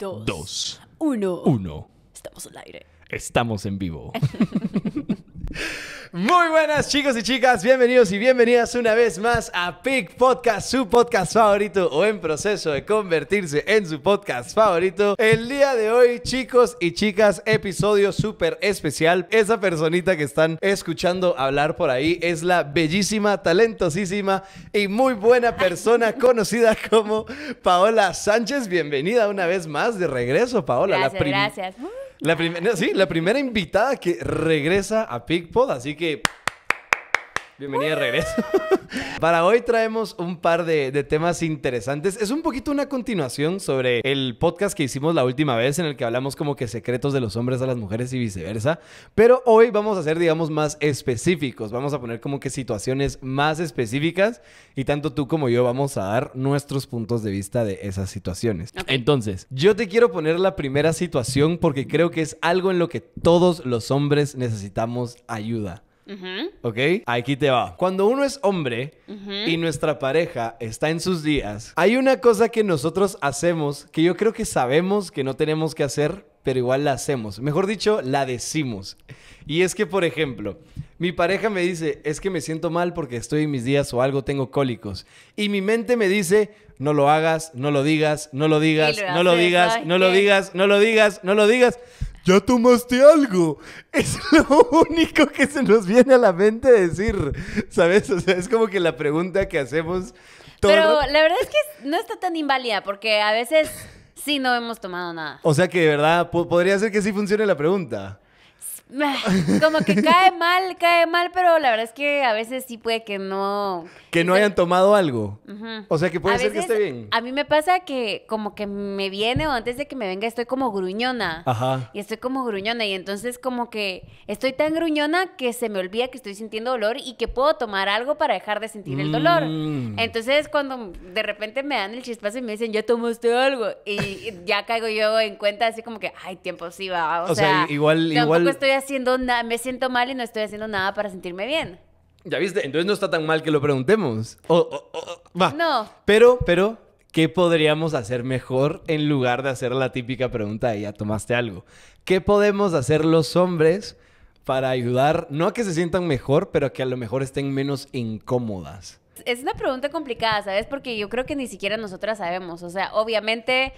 Dos. Uno. Uno. Estamos al aire. Estamos en vivo. Muy buenas chicos y chicas, bienvenidos y bienvenidas una vez más a Pick Podcast, su podcast favorito o en proceso de convertirse en su podcast favorito. El día de hoy chicos y chicas, episodio súper especial. Esa personita que están escuchando hablar por ahí es la bellísima, talentosísima y muy buena persona conocida como Paola Sánchez. Bienvenida una vez más de regreso Paola. Gracias, gracias. La primera, sí, la primera invitada que regresa a PicPod, así que Bienvenida de regreso. Para hoy traemos un par de, temas interesantes. Es un poquito una continuación sobre el podcast que hicimos la última vez en el que hablamos como que secretos de los hombres a las mujeres y viceversa. Pero hoy vamos a ser, digamos, más específicos. Vamos a poner como que situaciones más específicas y tanto tú como yo vamos a dar nuestros puntos de vista de esas situaciones. Entonces, yo te quiero poner la primera situación porque creo que es algo en lo que todos los hombres necesitamos ayuda. ¿Ok? Aquí te va. Cuando uno es hombre y nuestra pareja está en sus días, hay una cosa que nosotros hacemos que yo creo que sabemos que no tenemos que hacer, pero igual la hacemos. Mejor dicho, la decimos. Y es que, por ejemplo, mi pareja me dice, es que me siento mal porque estoy en mis días o algo, tengo cólicos. Y mi mente me dice, no lo hagas, no lo digas, no lo digas, no, lo digas no lo digas, no lo digas, no lo digas, no lo digas. ¿ya tomaste algo? Es lo único que se nos viene a la mente decir, ¿sabes? O sea, es como que la pregunta que hacemos... Pero la verdad es que no está tan inválida porque a veces sí no hemos tomado nada. O sea que de verdad, podría ser que sí funcione la pregunta. Como que cae mal, cae mal, pero la verdad es que a veces sí puede que no. Que no hayan tomado algo. O sea, que puede ser que esté bien. A mí me pasa que como que me viene o antes de que me venga estoy como gruñona. Ajá. Y estoy como gruñona y entonces como que estoy tan gruñona que se me olvida que estoy sintiendo dolor y que puedo tomar algo para dejar de sentir el dolor. Mm. Entonces cuando de repente me dan el chispazo y me dicen, ya tomaste algo. Y ya caigo yo en cuenta así como que, ay, tiempo sí va. O, sea, igual, igual. Estoy haciendo nada, me siento mal y no estoy haciendo nada para sentirme bien. Ya viste, entonces no está tan mal que lo preguntemos. O, va. No. Pero, pero, ¿qué podríamos hacer mejor en lugar de hacer la típica pregunta de ya tomaste algo? ¿Qué podemos hacer los hombres para ayudar, no a que se sientan mejor, pero a que a lo mejor estén menos incómodas? Es una pregunta complicada, ¿sabes? Porque yo creo que ni siquiera nosotras sabemos. O sea, obviamente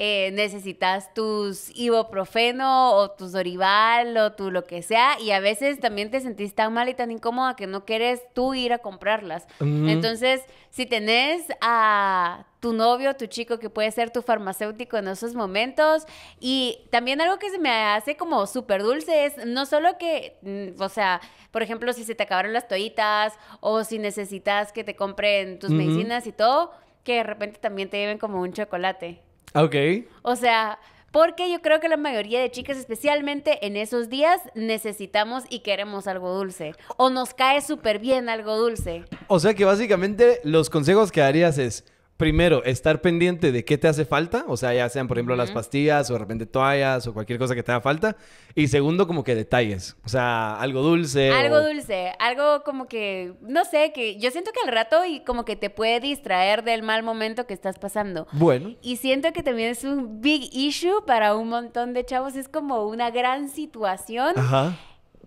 eh, necesitas tus ibuprofeno o tus Dorival o tu lo que sea y a veces también te sentís tan mal y tan incómoda que no quieres tú ir a comprarlas. Entonces, si tenés a tu novio, tu chico que puede ser tu farmacéutico en esos momentos. Y también algo que se me hace como súper dulce es no solo que, mm, o sea, por ejemplo, si se te acabaron las toallitas o si necesitas que te compren tus medicinas y todo, que de repente también te lleven como un chocolate. Ok. O sea, porque yo creo que la mayoría de chicas, especialmente en esos días, necesitamos y queremos algo dulce. O nos cae súper bien algo dulce. O sea que básicamente los consejos que darías es primero, estar pendiente de qué te hace falta, o sea, ya sean, por ejemplo, las pastillas o de repente toallas o cualquier cosa que te haga falta. Y segundo, como que detalles, o sea, algo dulce. Algo dulce, algo como que, no sé, que yo siento que al rato y como que te puede distraer del mal momento que estás pasando. Bueno. Y siento que también es un big issue para un montón de chavos, es como una gran situación. Ajá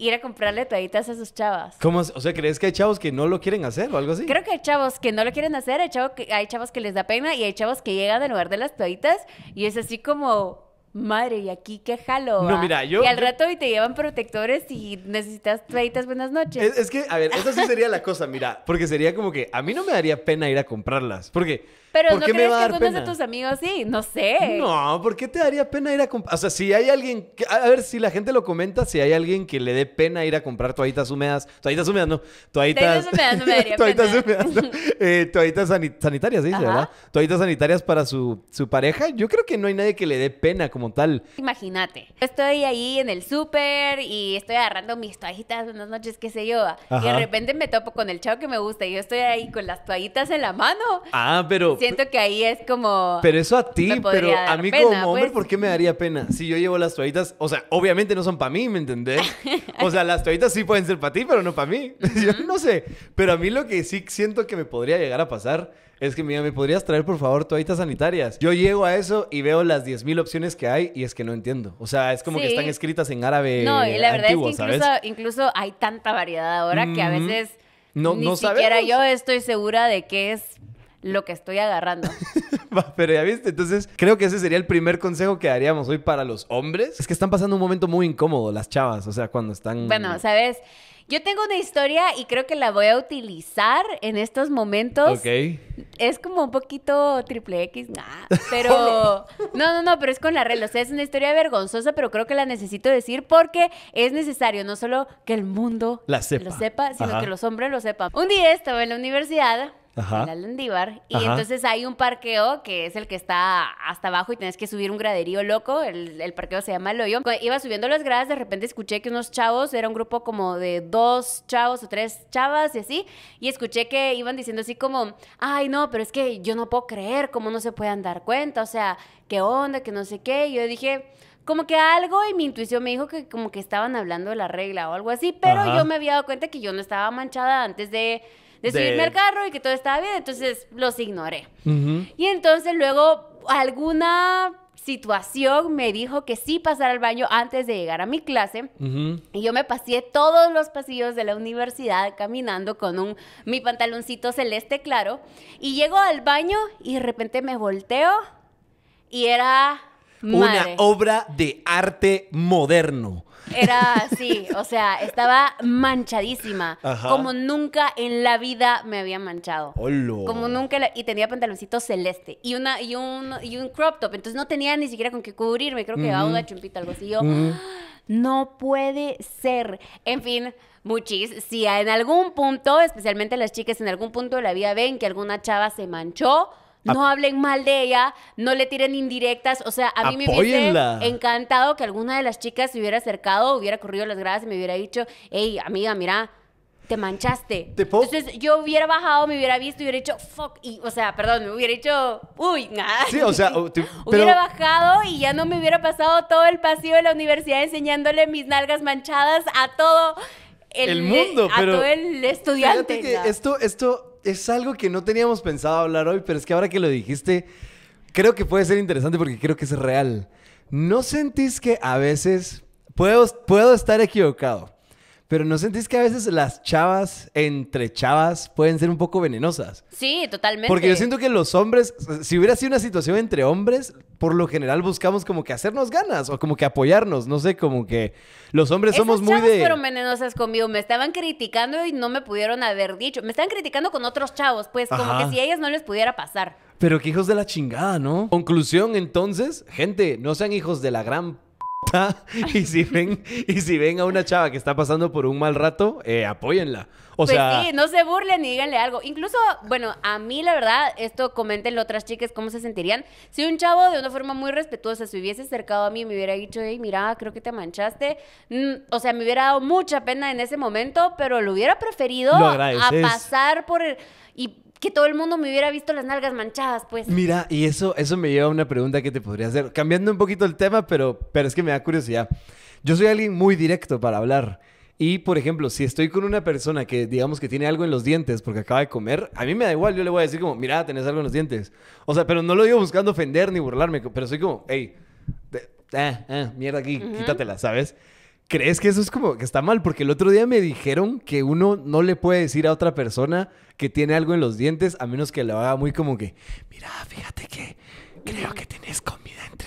ir a comprarle toaditas a sus chavas. ¿Cómo? O sea, ¿crees que hay chavos que no lo quieren hacer o algo así? Creo que hay chavos que no lo quieren hacer, hay chavos que, les da pena y hay chavos que llegan al lugar de las toaditas y es así como, madre, ¿y aquí qué jalo? No, mira, yo... Y al rato y te llevan protectores y necesitas toaditas buenas noches. Es, es que, a ver, esa sí sería la cosa, mira, porque sería como que a mí no me daría pena ir a comprarlas, porque... Pero no crees que algunos de tus amigos sí, no sé. No, ¿por qué te daría pena ir a comprar? O sea, si hay alguien, a ver si la gente lo comenta, si hay alguien que le dé pena ir a comprar toallitas húmedas, toallitas húmedas no, toallitas, toallitas húmedas, toallitas toallitas sanitarias, dice, ¿sí? ¿verdad? Toallitas sanitarias para su, pareja. Yo creo que no hay nadie que le dé pena como tal. Imagínate, estoy ahí en el súper y estoy agarrando mis toallitas unas noches, qué sé yo, y de repente me topo con el chavo que me gusta y yo estoy ahí con las toallitas en la mano. Ah, pero siento que ahí es como. Pero eso a ti, pero a mí como hombre, pues. ¿por qué me daría pena? Si yo llevo las toallitas, o sea, obviamente no son para mí, ¿me entendés? O sea, las toallitas sí pueden ser para ti, pero no para mí. Yo no sé. Pero a mí lo que sí siento que me podría llegar a pasar es que, mira, ¿me podrías traer, por favor, toallitas sanitarias? Yo llego a eso y veo las 10.000 opciones que hay y es que no entiendo. O sea, es como que están escritas en árabe. No, y la verdad es que incluso, hay tanta variedad ahora que a veces. Ni siquiera yo estoy segura de qué es lo que estoy agarrando. Pero ya viste, entonces creo que ese sería el primer consejo que daríamos hoy para los hombres. Es que están pasando un momento muy incómodo las chavas, o sea, cuando están... Bueno, sabes, yo tengo una historia y creo que la voy a utilizar en estos momentos. Ok. Es como un poquito triple X, nada pero... no, no, no, pero es con la reloj O sea, es una historia vergonzosa, pero creo que la necesito decir porque es necesario no solo que el mundo la sepa. lo sepa, sino que los hombres lo sepan. Un día estaba en la universidad Ajá. en Y entonces hay un parqueo que es el que está hasta abajo y tenés que subir un graderío loco. El, parqueo se llama El iba subiendo las gradas, de repente escuché que unos chavos, era un grupo como de dos chavos o tres chavas y así, y escuché que iban diciendo así como, ay no, pero es que yo no puedo creer cómo no se puedan dar cuenta, o sea, qué onda, que no sé qué. yo dije... Como que algo y mi intuición me dijo que como que estaban hablando de la regla o algo así, pero yo me había dado cuenta que yo no estaba manchada antes de de subirme al carro y que todo estaba bien, entonces los ignoré. Y entonces luego alguna situación me dijo que sí pasar al baño antes de llegar a mi clase y yo me paseé todos los pasillos de la universidad caminando con mi pantaloncito celeste claro y llego al baño y de repente me volteo y era Una obra de arte moderno era así, o sea, estaba manchadísima, como nunca en la vida me había manchado. Como nunca, y tenía pantaloncito celeste y, una, y, un, y un crop top, entonces no tenía ni siquiera con qué cubrirme, creo que llevaba una chumpita algo así. Yo, no puede ser. En fin, muchis, si en algún punto, especialmente las chicas en algún punto de la vida ven que alguna chava se manchó, no hablen mal de ella, no le tiren indirectas. O sea, a mí me hubiera encantado que alguna de las chicas se hubiera acercado, hubiera corrido las gradas y me hubiera dicho, hey, amiga, mira, te manchaste. Entonces yo hubiera bajado, me hubiera visto y hubiera dicho, fuck, y, o sea, perdón, me hubiera dicho, uy, nada. Sí, o sea, hubiera bajado y ya no me hubiera pasado todo el pasillo de la universidad enseñándole mis nalgas manchadas a todo el, mundo, a todo el estudiante. Que esto, esto es algo que no teníamos pensado hablar hoy, pero es que ahora que lo dijiste, creo que puede ser interesante porque creo que es real. ¿No sentís que a veces puedo, puedo estar equivocado? Pero ¿no sentís que a veces las chavas entre chavas pueden ser un poco venenosas? Sí, totalmente. Porque yo siento que los hombres, si hubiera sido una situación entre hombres, por lo general buscamos como que hacernos ganas o como que apoyarnos, no sé, como que los hombres somos muy de... fueron venenosas conmigo, me estaban criticando y no me pudieron haber dicho. Me estaban criticando con otros chavos, pues como que si a ellas no les pudiera pasar. Pero que hijos de la chingada, ¿no? Conclusión, entonces, gente, no sean hijos de la gran Y si ven, y si ven a una chava que está pasando por un mal rato, eh, apóyenla. O pues sea, sí, no se burlen ni díganle algo. Incluso, bueno, a mí la verdad, esto las otras chicas cómo se sentirían. Si un chavo de una forma muy respetuosa se hubiese acercado a mí y me hubiera dicho, hey, mira, creo que te manchaste. Mm, o sea, me hubiera dado mucha pena en ese momento, pero lo hubiera preferido a pasar por el, y que todo el mundo me hubiera visto las nalgas manchadas, pues. Mira, y eso, eso me lleva a una pregunta que te podría hacer, cambiando un poquito el tema, pero, pero es que me da curiosidad. Yo soy alguien muy directo para hablar. Y, por ejemplo, si estoy con una persona que, digamos, que tiene algo en los dientes porque acaba de comer, a mí me da igual, yo le voy a decir como, mira, tenés algo en los dientes. O sea, pero no lo digo buscando ofender ni burlarme, pero soy como, hey, eh, eh, mierda aquí, quítatela, ¿sabes? ¿Crees que eso es como que está mal? Porque el otro día me dijeron que uno no le puede decir a otra persona que tiene algo en los dientes a menos que le haga muy como que, mira, fíjate que creo que tienes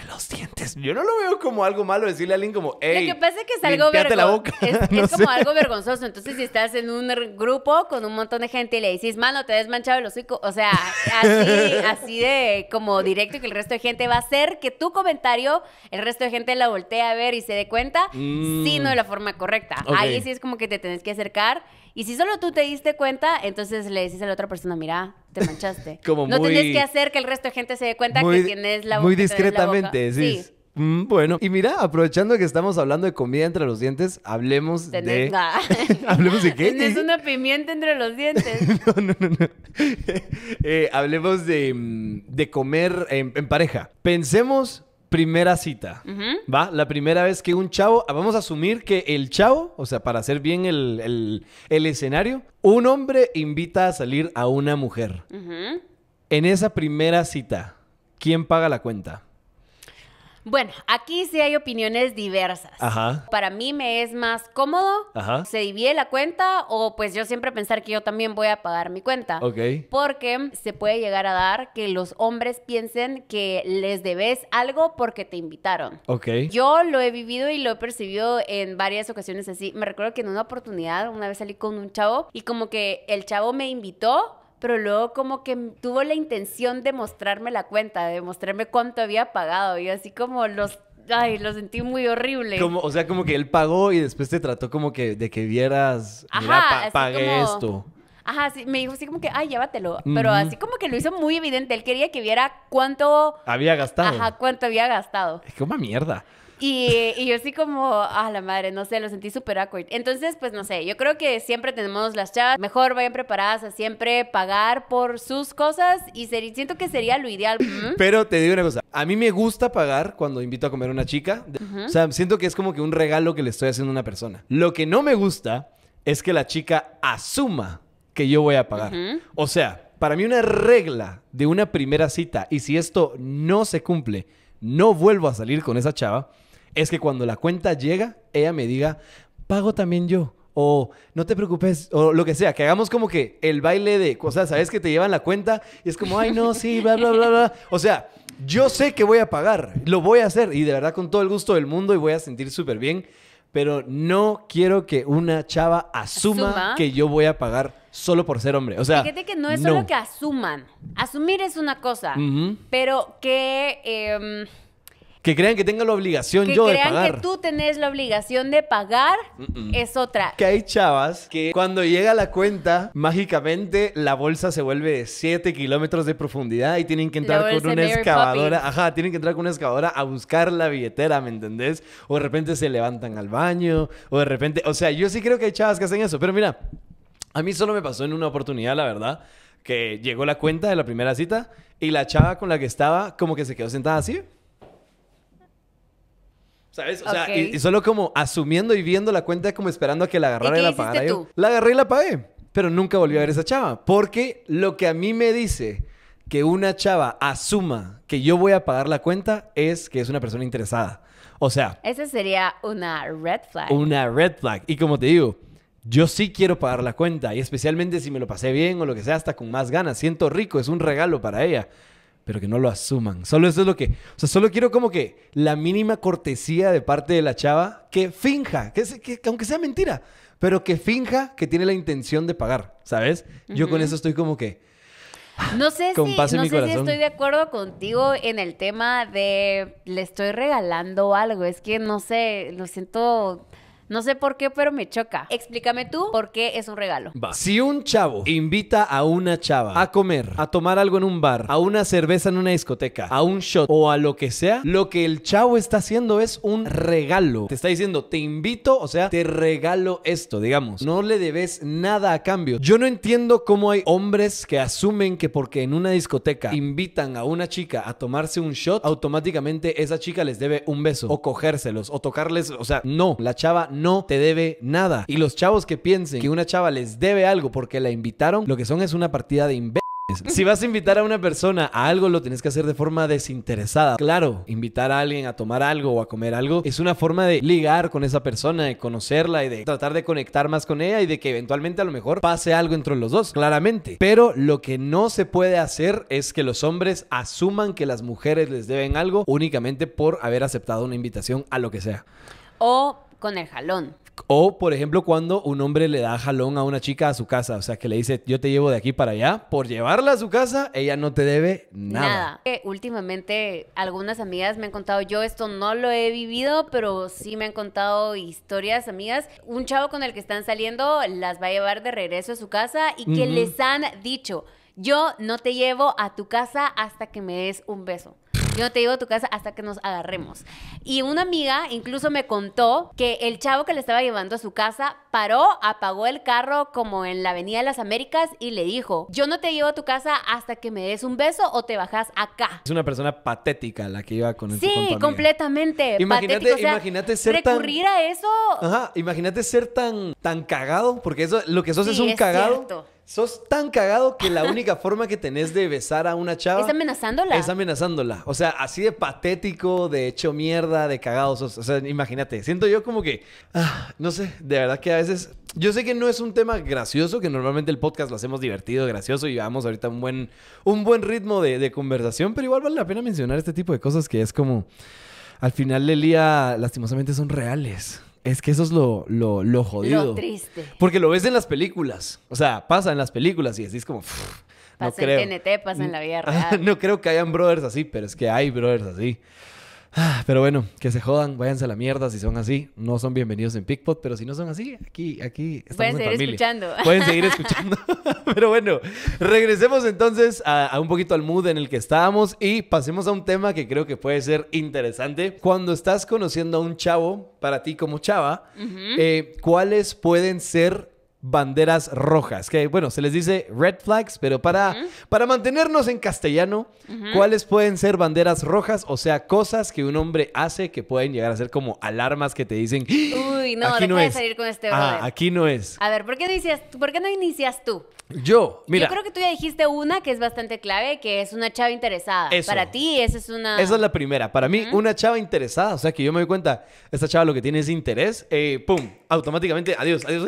los dientes. Yo no lo veo como algo malo decirle a alguien como, hey, lo que pasa es que es algo vergonzoso. como algo vergonzoso. Entonces, si estás en un grupo con un montón de gente y le dices, mano, te has manchado el hocico. O sea, así, de como directo que el resto de gente va a hacer que tu comentario, el resto de gente la voltea a ver y se dé cuenta, sino de mm. la forma correcta. Ahí sí es como que te tenés que acercar y si solo tú te diste cuenta, entonces le decís a la otra persona, mira, te manchaste. no tienes que hacer que el resto de gente se dé cuenta que tienes la boca. Muy discretamente, sí. Mm, bueno, y mira, aprovechando que estamos hablando de comida entre los dientes, hablemos de... Ah. ¿Hablemos de qué? Tienes una pimienta entre los dientes. no, no, no, eh, hablemos mm, de, comer en pareja. Pensemos primera cita, ¿va? La primera vez que un chavo, ah, vamos a asumir que el chavo, o sea, para hacer bien el, escenario, un hombre invita a salir a una mujer. En esa primera cita, ¿quién paga la cuenta? Bueno, aquí sí hay opiniones diversas. Para mí me es más cómodo. Ajá. Se divide la cuenta o pues yo siempre pensar que yo también voy a pagar mi cuenta. Ok. Porque se puede llegar a dar que los hombres piensen que les debes algo porque te invitaron. Ok. Yo lo he vivido y lo he percibido en varias ocasiones así. Me recuerdo que en una oportunidad una vez salí con un chavo y como que el chavo me invitó pero luego como que tuvo la intención de mostrarme la cuenta, de mostrarme cuánto había pagado. Y así como los ay, lo sentí muy horrible. Como, o sea, como que él pagó y después te trató como que de que vieras, mira, pagué esto. Ajá, sí, me dijo así como que, ay, llévatelo. Pero así como que lo hizo muy evidente. Él quería que viera cuánto... Había gastado. Ajá, cuánto había gastado. Es que una mierda. Y, yo así como, a ah, la madre, no sé, lo sentí súper awkward. Entonces, pues no sé, yo creo que siempre tenemos las chavas Mejor vayan preparadas a siempre pagar por sus cosas y siento que sería lo ideal. Pero te digo una cosa, a mí me gusta pagar cuando invito a comer a una chica. O sea, siento que es como que un regalo que le estoy haciendo a una persona. Lo que no me gusta es que la chica asuma que yo voy a pagar. O sea, para mí una regla de una primera cita, y si esto no se cumple, no vuelvo a salir con esa chava, es que cuando la cuenta llega, ella me diga, pago también yo. O no te preocupes, o lo que sea, que hagamos como que el baile de cosas, ¿sabes? Que te llevan la cuenta y es como, ay, no, sí, bla, bla, bla, bla. O sea, yo sé que voy a pagar, lo voy a hacer y de verdad con todo el gusto del mundo y voy a sentir súper bien, pero no quiero que una chava asuma, que yo voy a pagar solo por ser hombre. O sea, fíjate que no es solo que asuman. Asumir es una cosa, pero que. Em, que crean que tengo la obligación yo de pagar. Que crean que tú tenés la obligación de pagar es otra. Que hay chavas que cuando llega la cuenta, mágicamente la bolsa se vuelve de 7 kilómetros de profundidad y tienen que entrar con una excavadora. Ajá, tienen que entrar con una excavadora a buscar la billetera, ¿me entendés? O de repente se levantan al baño, o de repente. O sea, yo sí creo que hay chavas que hacen eso, pero mira, a mí solo me pasó en una oportunidad, la verdad que llegó la cuenta de la primera cita y la chava con la que estaba como que se quedó sentada así ¿Sabes? O sea, y, solo como asumiendo y viendo la cuenta, como esperando a que la agarrara y, la pagara. Tú? La agarré y la pagué. Pero nunca volví a ver a esa chava. Porque lo que a mí me dice que una chava asuma que yo voy a pagar la cuenta es que es una persona interesada. O sea. Esa sería una red flag. Una red flag. Y como te digo, yo sí quiero pagar la cuenta. Y especialmente si me lo pasé bien o lo que sea, hasta con más ganas. Siento rico, es un regalo para ella pero que no lo asuman. Solo eso es lo que. O sea, solo quiero como que la mínima cortesía de parte de la chava que finja, que, aunque sea mentira, pero que finja que tiene la intención de pagar, ¿sabes? Yo con eso estoy como que. No sé, no sé si estoy de acuerdo contigo en el tema de le estoy regalando algo. Es que no sé, lo siento no sé por qué, pero me choca. Explícame tú por qué es un regalo. Va. Si un chavo invita a una chava a comer, a tomar algo en un bar, a una cerveza en una discoteca, a un shot o a lo que sea, lo que el chavo está haciendo es un regalo. Te está diciendo, te invito, o sea, te regalo esto, digamos. No le debes nada a cambio. Yo no entiendo cómo hay hombres que asumen que porque en una discoteca invitan a una chica a tomarse un shot, automáticamente esa chica les debe un beso o cogérselos o tocarles, o sea, no, la chava no te debe nada. Y los chavos que piensen que una chava les debe algo porque la invitaron, lo que son es una partida de imbéciles. Si vas a invitar a una persona a algo, lo tienes que hacer de forma desinteresada. Claro, invitar a alguien a tomar algo o a comer algo es una forma de ligar con esa persona, de conocerla y de tratar de conectar más con ella y de que eventualmente a lo mejor pase algo entre los dos, claramente. Pero lo que no se puede hacer es que los hombres asuman que las mujeres les deben algo únicamente por haber aceptado una invitación a lo que sea. O con el jalón. O, por ejemplo, cuando un hombre le da jalón a una chica a su casa, o sea, que le dice, yo te llevo de aquí para allá, por llevarla a su casa, ella no te debe nada. últimamente algunas amigas me han contado, yo esto no lo he vivido, pero sí me han contado historias, amigas. Un chavo con el que están saliendo las va a llevar de regreso a su casa y que les han dicho, yo no te llevo a tu casa hasta que me des un beso. Yo no te llevo a tu casa hasta que nos agarremos. Y una amiga incluso me contó que el chavo que le estaba llevando a su casa paró, apagó el carro como en la Avenida de las Américas y le dijo, yo no te llevo a tu casa hasta que me des un beso o te bajas acá. Es una persona patética la que iba con el Sí, completamente. Imagínate, imagínate ser recurrir a eso. Ajá, imagínate ser tan, tan cagado, porque eso, lo que sos es un cagado sos tan cagado que la única forma que tenés de besar a una chava... Es amenazándola. Es amenazándola. O sea, así de patético, de hecho mierda, de cagado O sea, imagínate. Siento yo como que... Ah, no sé, de verdad que a veces... Yo sé que no es un tema gracioso, que normalmente el podcast lo hacemos divertido, gracioso y llevamos ahorita un buen, un buen ritmo de, de conversación, pero igual vale la pena mencionar este tipo de cosas que es como... Al final del día, lastimosamente, son reales. Es que eso es lo, lo, lo jodido. Lo triste. Porque lo ves en las películas. O sea, pasa en las películas y decís como. pasa en TNT, pasa en la vida real. no creo que hayan brothers así, pero es que hay brothers así. Ah, pero bueno, que se jodan, váyanse a la mierda si son así. No son bienvenidos en Pickpot, pero si no son así, aquí, aquí estamos Pueden seguir escuchando. Pueden seguir escuchando. pero bueno, regresemos entonces a, un poquito al mood en el que estábamos y pasemos a un tema que creo que puede ser interesante. Cuando estás conociendo a un chavo, para ti como chava, eh, ¿cuáles pueden ser banderas rojas, que bueno, se les dice red flags, pero para, para mantenernos en castellano, ¿cuáles pueden ser banderas rojas? O sea, cosas que un hombre hace que pueden llegar a ser como alarmas que te dicen, ah, uy, no, aquí no es. salir con este ah, aquí no es. A ver, ¿por qué no inicias, por qué no inicias tú? Yo, mira. Yo creo que tú ya dijiste una que es bastante clave, que es una chava interesada. Para ti, esa es una. Esa es la primera. Para mí, una chava interesada. O sea, que yo me doy cuenta, esta chava lo que tiene es interés. Eh, pum, automáticamente, adiós, adiós.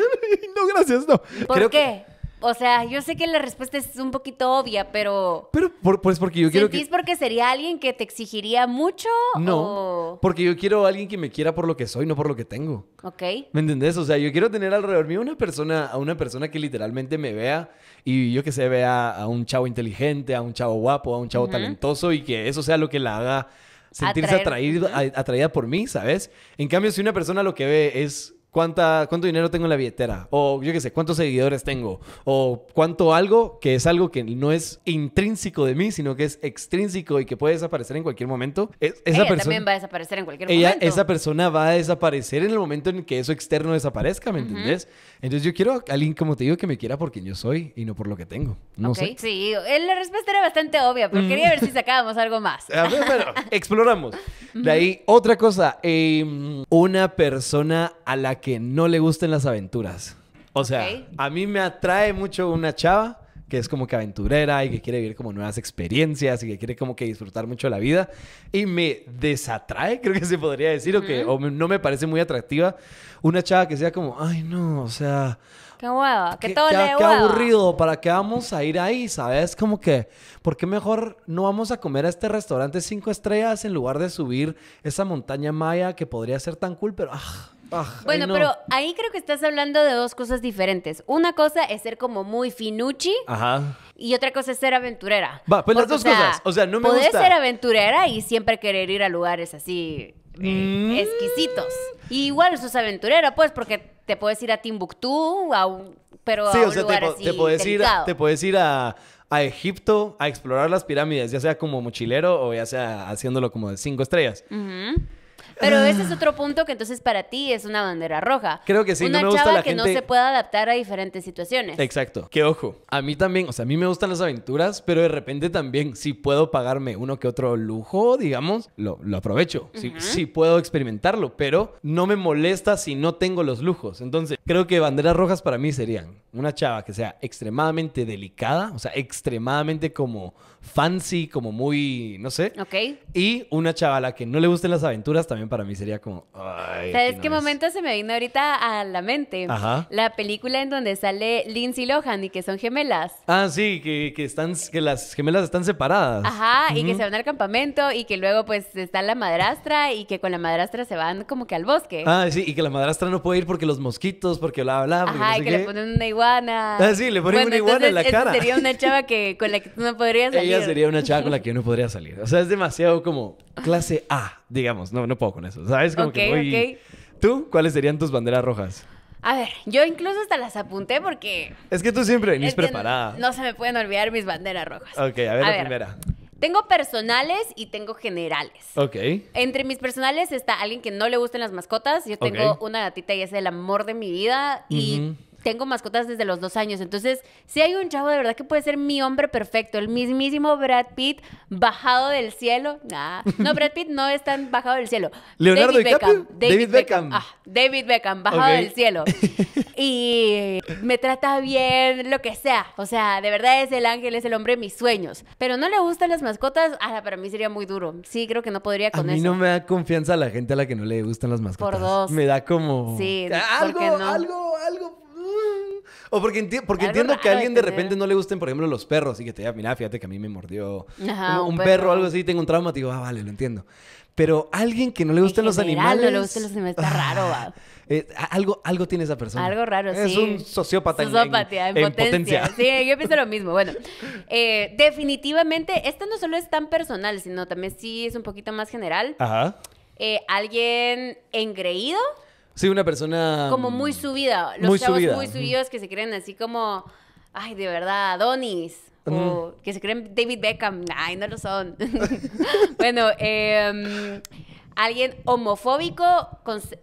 no, no. ¿Por qué? O sea, yo sé que la respuesta es un poquito obvia, pero. Pero por, pues porque yo quiero. ¿Sentís que... porque sería alguien que te exigiría mucho? No. Porque yo quiero a alguien que me quiera por lo que soy, no por lo que tengo. Ok. ¿Me entendés? O sea, yo quiero tener alrededor mío una persona, a una persona que literalmente me vea y yo que se vea a un chavo inteligente, a un chavo guapo, a un chavo talentoso y que eso sea lo que la haga sentirse atraída por mí, ¿sabes? En cambio, si una persona lo que ve es cuánto dinero tengo en la billetera, o yo qué sé, cuántos seguidores tengo, o cuánto algo, que es algo que no es intrínseco de mí, sino que es extrínseco y que puede desaparecer en cualquier momento. esa persona, también va a desaparecer en cualquier ella, momento. Esa persona va a desaparecer en el momento en que eso externo desaparezca, ¿me entiendes? Entonces yo quiero a alguien, como te digo, que me quiera por quien yo soy y no por lo que tengo. No sé. Sí, eh, la respuesta era bastante obvia, pero mm. quería ver si sacábamos algo más. Ver, bueno, exploramos. De ahí, otra cosa, em, una persona a la que que no le gusten las aventuras. O sea, a mí me atrae mucho una chava que es como que aventurera y que quiere vivir como nuevas experiencias y que quiere como que disfrutar mucho la vida y me desatrae, creo que se podría decir, o que no me parece muy atractiva una chava que sea como, ay no, o sea... Qué hueva, todo qué aburrido, ¿para qué vamos a ir ahí? ¿Sabes? Como que, ¿por qué mejor no vamos a comer a este restaurante cinco estrellas en lugar de subir esa montaña maya que podría ser tan cool, pero... Ah, Ah, bueno, pero ahí creo que estás hablando de dos cosas diferentes. Una cosa es ser como muy finuchi. Ajá. Y otra cosa es ser aventurera. Va, pues las dos cosas. O sea, no me gusta. ser aventurera y siempre querer ir a lugares así eh, mm. exquisitos. Y igual sos aventurera, pues, porque te puedes ir a Timbuktu, a un, pero a un o sea, te, así puedes ir, te puedes ir a, Egipto a explorar las pirámides, ya sea como mochilero o ya sea haciéndolo como de cinco estrellas. Ajá pero ese es ah. otro punto que entonces para ti es una bandera roja. Creo que sí, una no me gusta chava que no se pueda adaptar a diferentes situaciones. Exacto. Que ojo, a mí también, o sea, a mí me gustan las aventuras, pero de repente también, si puedo pagarme uno que otro lujo, digamos, lo, lo aprovecho. Si puedo experimentarlo, pero no me molesta si no tengo los lujos. Entonces, creo que banderas rojas para mí serían una chava que sea extremadamente delicada, o sea, extremadamente como fancy, como muy, no sé. Ok. Y una chavala que no le gusten las aventuras también para mí sería como... Ay, ¿Sabes qué momento se me vino ahorita a la mente? Ajá. La película en donde sale Lindsay Lohan y que son gemelas. Ah, sí, que, están, que las gemelas están separadas. Ajá, y que se van al campamento y que luego pues está la madrastra y que con la madrastra se van como que al bosque. Ah, sí, y que la madrastra no puede ir porque los mosquitos, porque bla, bla, bla. Ajá, y que le ponen una iguana. Ah, sí, le ponen una iguana en la cara. Sería una chava que, con la que tú no podrías salir sería una chava con la que yo no podría salir. O sea, es demasiado como clase A, digamos. No, no puedo con eso. ¿Sabes? Como que voy... ¿Tú cuáles serían tus banderas rojas? A ver, yo incluso hasta las apunté porque... Es que tú siempre venís preparada. No, se me pueden olvidar mis banderas rojas. Ok, a ver la primera. Tengo personales y tengo generales. Ok. Entre mis personales está alguien que no le gustan las mascotas. Yo tengo una gatita y es el amor de mi vida. Y tengo mascotas desde los dos años. Entonces, si hay un chavo de verdad que puede ser mi hombre perfecto, el mismísimo Brad Pitt bajado del cielo. No, Brad Pitt no es tan bajado del cielo. Leonardo David Beckham. David, Beckham. Ah, David Beckham, bajado del cielo. Y me trata bien, lo que sea. O sea, de verdad es el ángel, es el hombre de mis sueños. Pero no le gustan las mascotas. Ah, para mí sería muy duro. Sí, creo que no podría con eso. A mí no me da confianza a la gente a la que no le gustan las mascotas. Por dos. Me da como. Sí, algo, algo o porque, porque entiendo que a alguien de repente no le gusten, por ejemplo, los perros y que te diga, mira, fíjate que a mí me mordió un, perro. o algo así, tengo un trauma, te digo, ah, vale, lo entiendo. Pero alguien que no le gusten los animales. No le gusten los animales, está raro, ah, eh, algo, algo tiene esa persona. Algo raro, es sí. Es un sociópata. en, potencia. Sí, yo pienso lo mismo. Bueno, eh, definitivamente, esto no solo es tan personal, sino también sí es un poquito más general. Ajá. Eh, alguien engreído. Sí, una persona. Como muy mm, subida. Los chavos muy subidos que se creen así como. Ay, de verdad, Donis. O mm. que se creen David Beckham. Ay, no lo son. bueno, em, alguien homofóbico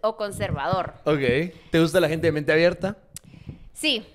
o conservador. Ok. ¿Te gusta la gente de mente abierta? Sí.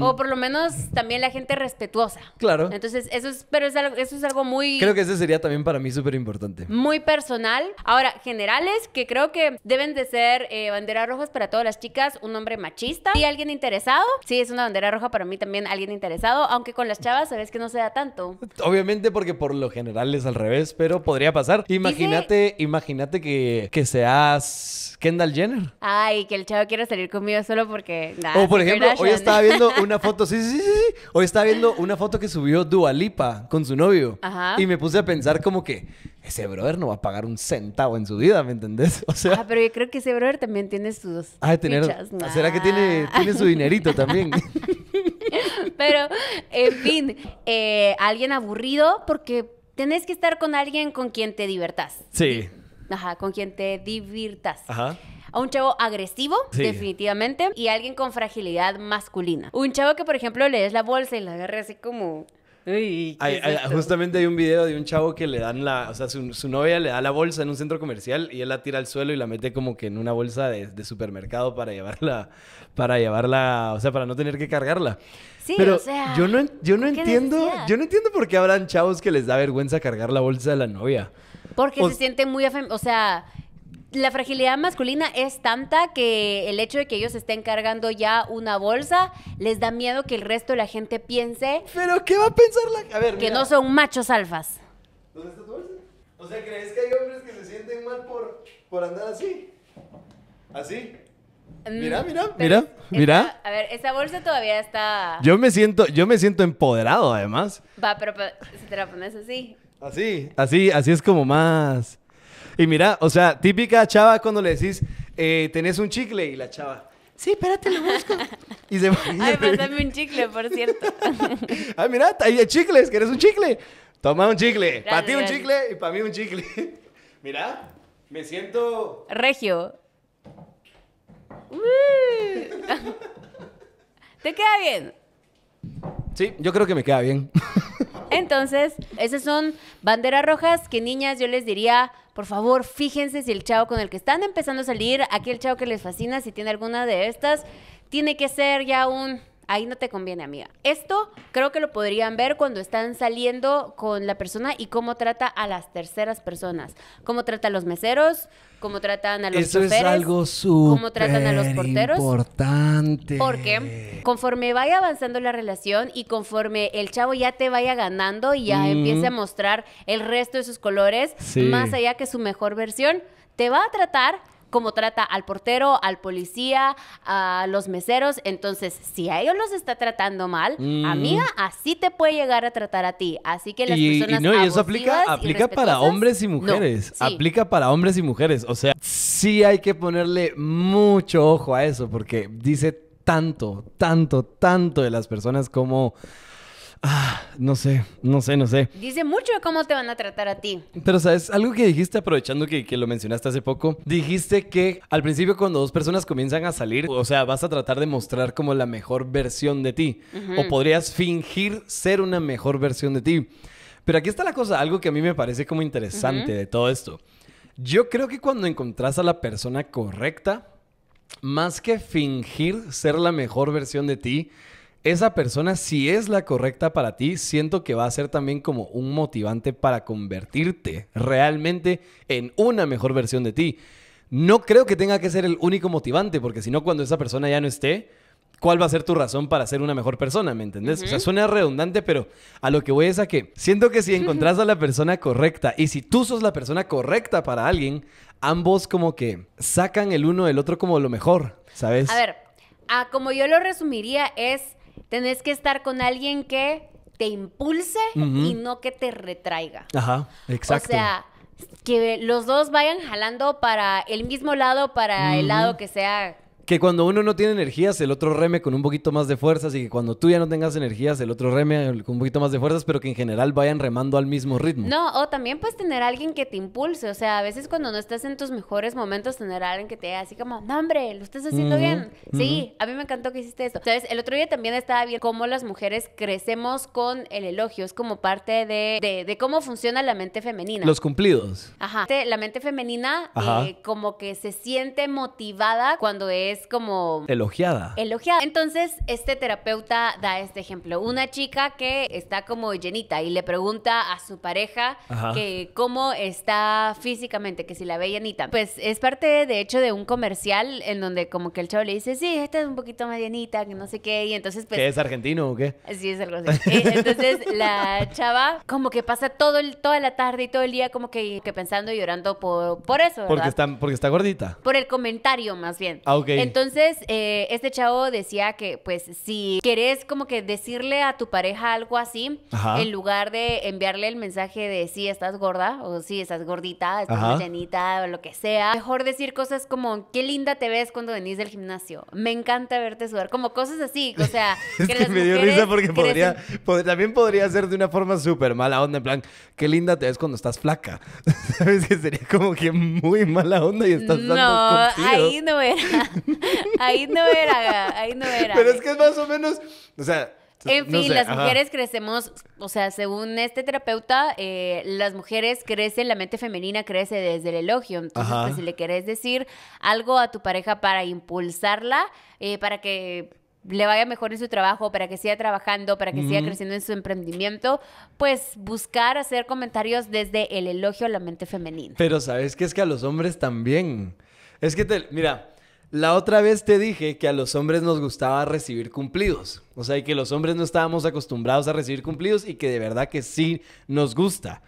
O por lo menos también la gente respetuosa. Claro. Entonces, eso es, pero algo, eso es algo muy... Creo que ese sería también para mí súper importante. Muy personal. Ahora, generales, que creo que deben de ser eh, banderas rojas para todas las chicas, un hombre machista y alguien interesado. Sí, es una bandera roja para mí también, alguien interesado, aunque con las chavas sabes que no se da tanto. Obviamente porque por lo general es al revés, pero podría pasar. Imagínate, imagínate que, que seas Kendall Jenner. Ay, que el chavo quiera salir conmigo solo porque... nada. o por ejemplo, hoy estaba viendo una foto, sí, sí, sí, sí. Hoy estaba viendo una foto que subió Dualipa con su novio. Y me puse a pensar como que ese brother no va a pagar un centavo en su vida, ¿me entendés? O sea. Ah, pero yo creo que ese brother también tiene sus. ¿Será que tiene, ah. tiene su dinerito también? pero, en fin, eh, alguien aburrido porque tenés que estar con alguien con quien te divertas. Sí. Ajá, con quien te divirtas. Ajá a un chavo agresivo, definitivamente, y alguien con fragilidad masculina. Un chavo que, por ejemplo, le des la bolsa y la agarra así como... justamente hay un video de un chavo que le dan la, o sea, su, novia le da la bolsa en un centro comercial y él la tira al suelo y la mete como que en una bolsa de, supermercado para llevarla, para llevarla, o sea, para no tener que cargarla. Sí, Pero o sea, yo no, yo no entiendo, yo no entiendo por qué habrán chavos que les da vergüenza cargar la bolsa de la novia. Porque se siente muy, o sea, la fragilidad masculina es tanta que el hecho de que ellos estén cargando ya una bolsa les da miedo que el resto de la gente piense. ¿Pero qué va a pensar la.? A ver, Que no son machos alfas. ¿Dónde está tu bolsa? O sea, ¿crees que hay hombres que se sienten mal por, por andar así? ¿Así? Mm, mira, mira, mira, mira. A ver, esa bolsa todavía está. Yo me siento, yo me siento empoderado además. Va, pero, pero si te la pones así. Así, así, así es como más. Y mira, o sea, típica chava cuando le decís, eh, tenés un chicle y la chava. Sí, espérate, lo busco. Y se Ay, pásame un chicle, por cierto. Ay, mira, hay chicles, ¿quieres un chicle? Toma un chicle. Para ti un chicle y para mí un chicle. mira, me siento... Regio. Uh. ¿Te queda bien? Sí, yo creo que me queda bien. Entonces, esas son banderas rojas que niñas yo les diría, por favor, fíjense si el chavo con el que están empezando a salir, aquel chavo que les fascina, si tiene alguna de estas, tiene que ser ya un ahí no te conviene, amiga. Esto creo que lo podrían ver cuando están saliendo con la persona y cómo trata a las terceras personas, cómo trata a los meseros, cómo tratan a los Eso es algo cómo tratan a los porteros. Importante. Porque conforme vaya avanzando la relación y conforme el chavo ya te vaya ganando y ya empiece a mostrar el resto de sus colores, más allá que su mejor versión, te va a tratar como trata al portero, al policía, a los meseros. Entonces, si a ellos los está tratando mal, amiga, mm. así te puede llegar a tratar a ti. Así que las y, personas. Y no, y eso aplica, aplica para hombres y mujeres. Aplica para hombres y mujeres. O sea, sí hay que ponerle mucho ojo a eso, porque dice tanto, tanto, tanto de las personas como Ah, no sé, no sé, no sé. Dice mucho de cómo te van a tratar a ti. Pero, ¿sabes? Algo que dijiste, aprovechando que, lo mencionaste hace poco, dijiste que al principio cuando dos personas comienzan a salir, o sea, vas a tratar de mostrar como la mejor versión de ti. O podrías fingir ser una mejor versión de ti. Pero aquí está la cosa, algo que a mí me parece como interesante de todo esto. Yo creo que cuando encontrás a la persona correcta, más que fingir ser la mejor versión de ti, esa persona, si es la correcta para ti, siento que va a ser también como un motivante para convertirte realmente en una mejor versión de ti. No creo que tenga que ser el único motivante, porque si no, cuando esa persona ya no esté, ¿cuál va a ser tu razón para ser una mejor persona? ¿Me entendés? O sea, suena redundante, pero a lo que voy es a que siento que si encontrás a la persona correcta y si tú sos la persona correcta para alguien, ambos como que sacan el uno del otro como lo mejor, ¿sabes? A ver, a como yo lo resumiría es tenés que estar con alguien que te impulse y no que te retraiga. Ajá, exacto. O sea, que los dos vayan jalando para el mismo lado, para el lado que sea que cuando uno no tiene energías, el otro reme con un poquito más de fuerzas y que cuando tú ya no tengas energías, el otro reme con un poquito más de fuerzas, pero que en general vayan remando al mismo ritmo. No, o también puedes tener alguien que te impulse, o sea, a veces cuando no estás en tus mejores momentos, tener a alguien que te diga así como, no hombre, lo estás haciendo bien. Sí, a mí me encantó que hiciste esto. Sabes, el otro día también estaba viendo cómo las mujeres crecemos con el elogio, es como parte de, cómo funciona la mente femenina. Los cumplidos. Ajá. La mente femenina eh, como que se siente motivada cuando es como... Elogiada. Elogiada. Entonces, este terapeuta da este ejemplo. Una chica que está como llenita y le pregunta a su pareja que cómo está físicamente, que si la ve llenita. Pues es parte, de hecho, de un comercial en donde como que el chavo le dice, sí, esta es un poquito más llenita, que no sé qué. Y entonces, pues... ¿Que es argentino o qué? Sí, es algo así. Eh, entonces, la chava como que pasa todo el, toda la tarde y todo el día como que, pensando y llorando por, eso, ¿verdad? Porque, está, porque está gordita. Por el comentario, más bien. Ah, ok. Entonces, eh, este chavo decía que, pues, si querés como que decirle a tu pareja algo así, en lugar de enviarle el mensaje de sí, estás gorda, o sí, estás gordita, estás llenita o lo que sea, mejor decir cosas como, qué linda te ves cuando venís del gimnasio, me encanta verte sudar, como cosas así, o sea... es que, me dio risa porque podría, también podría ser de una forma súper mala onda, en plan, qué linda te ves cuando estás flaca. ¿Sabes? Que sería como que muy mala onda y estás dando No, ahí no ahí no era, ahí no era. Pero ¿eh? es que es más o menos, o sea... En fin, las mujeres crecemos, o sea, según este terapeuta, eh, las mujeres crecen, la mente femenina crece desde el elogio. Entonces, pues, si le querés decir algo a tu pareja para impulsarla, eh, para que le vaya mejor en su trabajo, para que siga trabajando, para que siga creciendo en su emprendimiento, pues buscar hacer comentarios desde el elogio a la mente femenina. Pero sabes que es que a los hombres también. Es que te, mira, la otra vez te dije que a los hombres nos gustaba recibir cumplidos. O sea, que los hombres no estábamos acostumbrados a recibir cumplidos y que de verdad que sí nos gusta.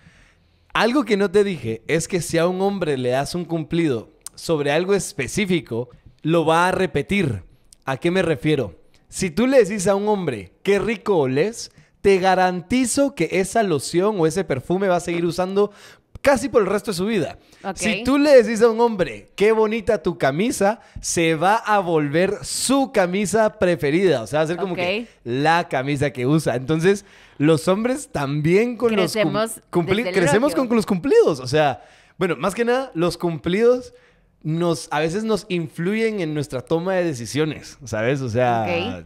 Algo que no te dije es que si a un hombre le das un cumplido sobre algo específico, lo va a repetir. ¿A qué me refiero? Si tú le decís a un hombre, qué rico oles, te garantizo que esa loción o ese perfume va a seguir usando casi por el resto de su vida. Si tú le decís a un hombre, qué bonita tu camisa, se va a volver su camisa preferida. O sea, va a ser como que la camisa que usa. Entonces, los hombres también con los cumplidos crecemos con los cumplidos. O sea, bueno, más que nada, los cumplidos nos, a veces nos influyen en nuestra toma de decisiones, ¿sabes? O sea,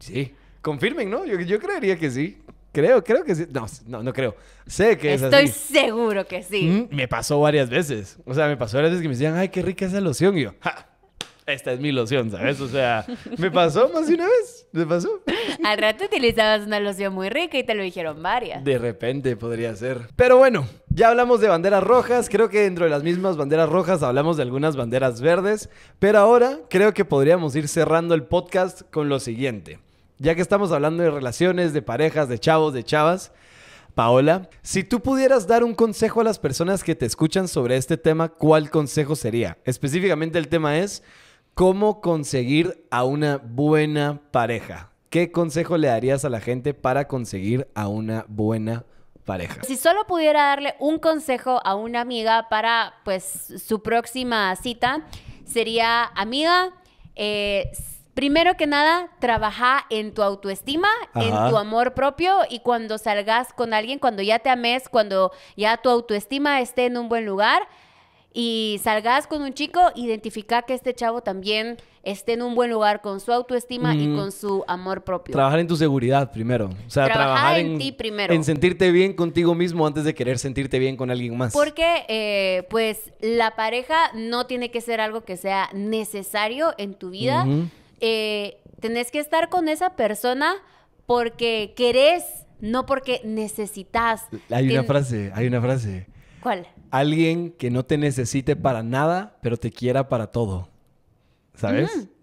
sí. Confirmen, ¿no? Yo, yo creería que sí. Creo, creo que sí. No, no, no creo. Sé que Estoy es así. seguro que sí. Mm, me pasó varias veces. O sea, me pasó varias veces que me decían, ay, qué rica esa loción. Y yo, ja, esta es mi loción, ¿sabes? O sea, me pasó más de una vez. Me pasó. Al rato utilizabas una loción muy rica y te lo dijeron varias. De repente podría ser. Pero bueno, ya hablamos de banderas rojas. Creo que dentro de las mismas banderas rojas hablamos de algunas banderas verdes. Pero ahora creo que podríamos ir cerrando el podcast con lo siguiente. Ya que estamos hablando de relaciones, de parejas, de chavos, de chavas, Paola, si tú pudieras dar un consejo a las personas que te escuchan sobre este tema, ¿cuál consejo sería? Específicamente el tema es cómo conseguir a una buena pareja. ¿Qué consejo le darías a la gente para conseguir a una buena pareja? Si solo pudiera darle un consejo a una amiga para pues su próxima cita, sería amiga, eh, Primero que nada, trabaja en tu autoestima, en tu amor propio y cuando salgas con alguien, cuando ya te ames, cuando ya tu autoestima esté en un buen lugar y salgas con un chico, identifica que este chavo también esté en un buen lugar con su autoestima y con su amor propio. Trabajar en tu seguridad primero. O sea, trabajar, en, ti primero. En sentirte bien contigo mismo antes de querer sentirte bien con alguien más. Porque, eh, pues, la pareja no tiene que ser algo que sea necesario en tu vida. Eh, tenés que estar con esa persona porque querés, no porque necesitas. Hay una frase, hay una frase. ¿Cuál? Alguien que no te necesite para nada, pero te quiera para todo. ¿Sabes? Mm.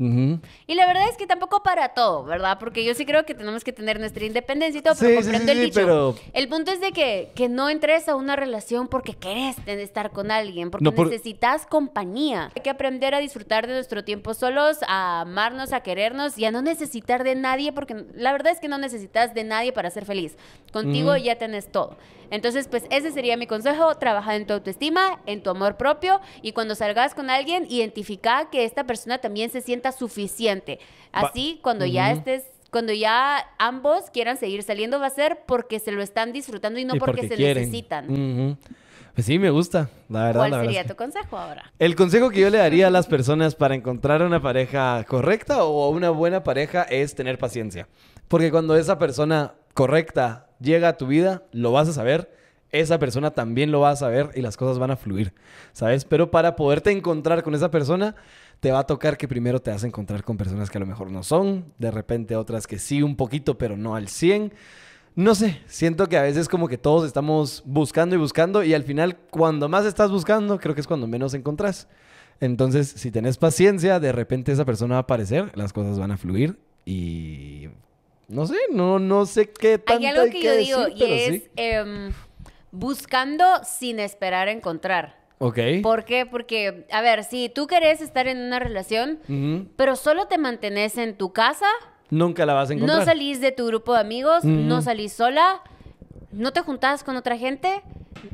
Y la verdad es que tampoco para todo, ¿verdad? Porque yo sí creo que tenemos que tener nuestra independencia y todo, pero comprendo el dicho. El punto es de que, que, no entres a una relación porque querés estar con alguien, porque necesitas compañía. Hay que aprender a disfrutar de nuestro tiempo solos, a amarnos, a querernos y a no necesitar de nadie, porque la verdad es que no necesitas de nadie para ser feliz. Contigo ya tenés todo. Entonces, pues ese sería mi consejo, trabaja en tu autoestima, en tu amor propio y cuando salgas con alguien, identifica que esta persona también se sienta suficiente. Así, cuando ya estés cuando ya ambos quieran seguir saliendo va a ser porque se lo están disfrutando y no porque, se necesitan. Pues sí, me gusta, la verdad. ¿Cuál sería tu consejo ahora? El consejo que yo le daría a las personas para encontrar una pareja correcta o una buena pareja es tener paciencia. Porque cuando esa persona correcta llega a tu vida, lo vas a saber, esa persona también lo va a saber y las cosas van a fluir, ¿sabes? Pero para poderte encontrar con esa persona, te va a tocar que primero te vas a encontrar con personas que a lo mejor no son, de repente otras que sí un poquito, pero no al 100. No sé, siento que a veces como que todos estamos buscando y buscando y al final cuando más estás buscando creo que es cuando menos encontrás. Entonces, si tenés paciencia, de repente esa persona va a aparecer, las cosas van a fluir y no sé, no, no sé qué tanto hay que, y es em, buscando sin esperar encontrar. Ok. ¿Por qué? Porque, a ver, si tú querés estar en una relación, pero solo te mantenés en tu casa. Nunca la vas a encontrar. No salís de tu grupo de amigos, no salís sola, no te juntás con otra gente,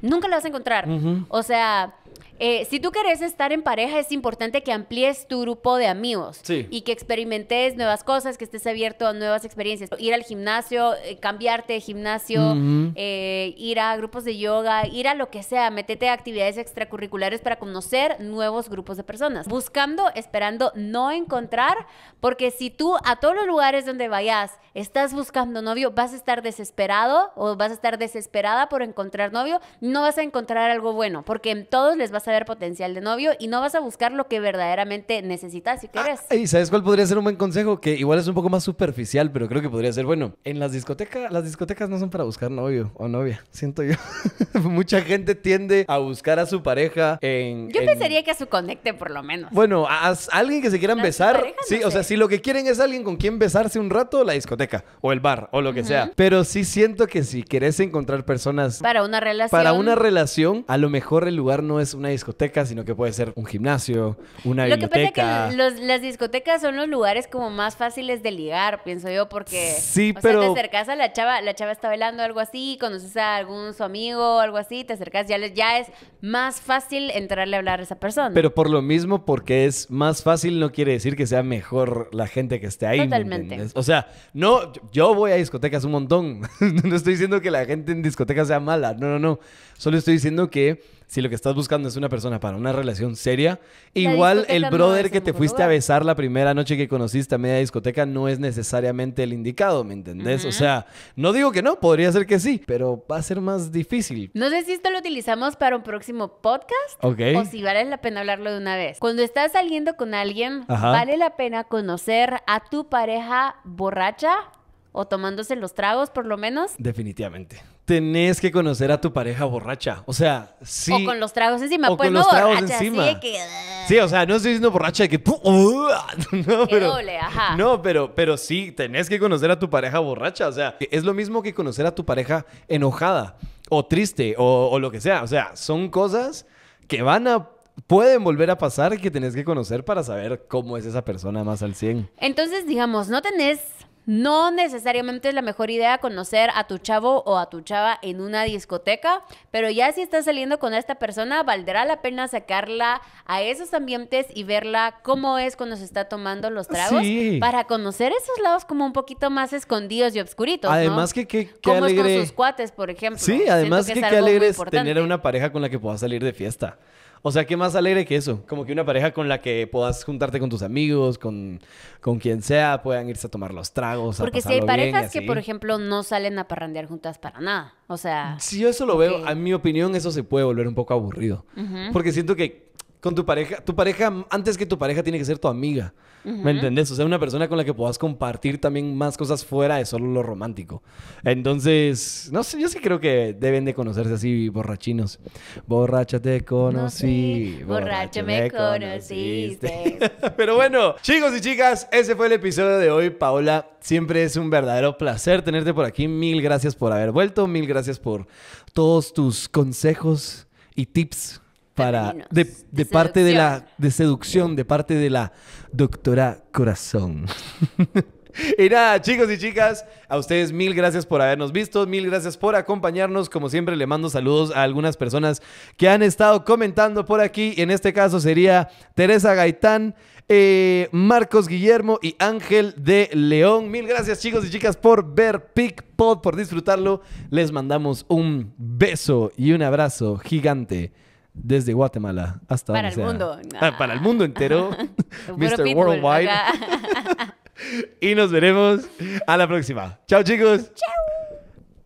nunca la vas a encontrar. O sea, eh, si tú querés estar en pareja, es importante que amplíes tu grupo de amigos y que experimentes nuevas cosas, que estés abierto a nuevas experiencias. Ir al gimnasio, eh, cambiarte de gimnasio, eh, ir a grupos de yoga, ir a lo que sea, metete a actividades extracurriculares para conocer nuevos grupos de personas. Buscando, esperando no encontrar, porque si tú a todos los lugares donde vayas estás buscando novio, vas a estar desesperado o vas a estar desesperada por encontrar novio, no vas a encontrar algo bueno, porque en todos les vas a a ver potencial de novio y no vas a buscar lo que verdaderamente necesitas y ah, quieres y ¿sabes cuál podría ser un buen consejo? Que igual es un poco más superficial, pero creo que podría ser, bueno, en las discotecas, las discotecas no son para buscar novio o novia, siento yo. Mucha gente tiende a buscar a su pareja en... Yo pensaría que a su conecte por lo menos. Bueno, a, alguien que se quieran besar. sí, o sea, si lo que quieren es alguien con quien besarse un rato, la discoteca o el bar o lo que sea. Pero sí siento que si querés encontrar personas... Para una relación. Para una relación, a lo mejor el lugar no es una discoteca discoteca, sino que puede ser un gimnasio, una biblioteca. Lo que pasa es que las discotecas son los lugares como más fáciles de ligar, pienso yo, porque sí, te acercas a la chava, la chava está bailando algo así, conoces a algún su amigo, o algo así, te acercas, ya, ya es más fácil entrarle a hablar a esa persona. Pero por lo mismo, porque es más fácil, no quiere decir que sea mejor la gente que esté ahí. Totalmente. O sea, no, yo voy a discotecas un montón. no estoy diciendo que la gente en discotecas sea mala, no, no, no. Solo estoy diciendo que si lo que estás buscando es una persona para una relación seria, igual el brother que te fuiste a besar la primera noche que conociste a media discoteca no es necesariamente el indicado, ¿me entendés? O sea, no digo que no, podría ser que sí, pero va a ser más difícil. No sé si esto lo utilizamos para un próximo podcast o si vale la pena hablarlo de una vez. Cuando estás saliendo con alguien, vale la pena conocer a tu pareja borracha o tomándose los tragos por lo menos. Definitivamente. Tenés que conocer a tu pareja borracha. O sea, sí. O con los tragos encima. O con pues, los tragos encima. Sí, o sea, no estoy diciendo borracha de que... Uh, no, pero, No, pero, pero sí, tenés que conocer a tu pareja borracha. O sea, es lo mismo que conocer a tu pareja enojada o triste o, lo que sea. O sea, son cosas que van a pueden volver a pasar que tenés que conocer para saber cómo es esa persona más al 100. Entonces, digamos, no tenés no necesariamente es la mejor idea conocer a tu chavo o a tu chava en una discoteca, pero ya si estás saliendo con esta persona, valdrá la pena sacarla a esos ambientes y verla cómo es cuando se está tomando los ah, tragos para conocer esos lados como un poquito más escondidos y oscuritos. Además que, que, sus cuates, por ejemplo. Sí, además que, qué alegre tener a una pareja con la que puedas salir de fiesta. O sea, ¿qué más alegre que eso? Como que una pareja con la que puedas juntarte con tus amigos, con, quien sea, puedan irse a tomar los tragos. Porque si hay parejas que, por ejemplo, no salen a parrandear juntas para nada. O sea... Si yo eso lo veo, a mi opinión, eso se puede volver un poco aburrido. Porque siento que con tu pareja, tu pareja, antes que tu pareja tiene que ser tu amiga. ¿Me entendés? O sea, una persona con la que puedas compartir también más cosas fuera de solo lo romántico. Entonces, no sé, yo sí creo que deben de conocerse así, borrachinos. Borracha te conocí. borracha me conociste. Pero bueno, chicos y chicas, ese fue el episodio de hoy. Paola, siempre es un verdadero placer tenerte por aquí. Mil gracias por haber vuelto. Mil gracias por todos tus consejos y tips de, parte de la de seducción, de parte de la doctora Corazón. Y nada, chicos y chicas, a ustedes mil gracias por habernos visto, mil gracias por acompañarnos. Como siempre, le mando saludos a algunas personas que han estado comentando por aquí. En este caso sería Teresa Gaitán, eh, Marcos Guillermo y Ángel de León. Mil gracias, chicos y chicas, por ver PicPod, por disfrutarlo. Les mandamos un beso y un abrazo gigante desde Guatemala hasta para el mundo para el mundo entero Mr. Worldwide y nos veremos a la próxima chao chicos chao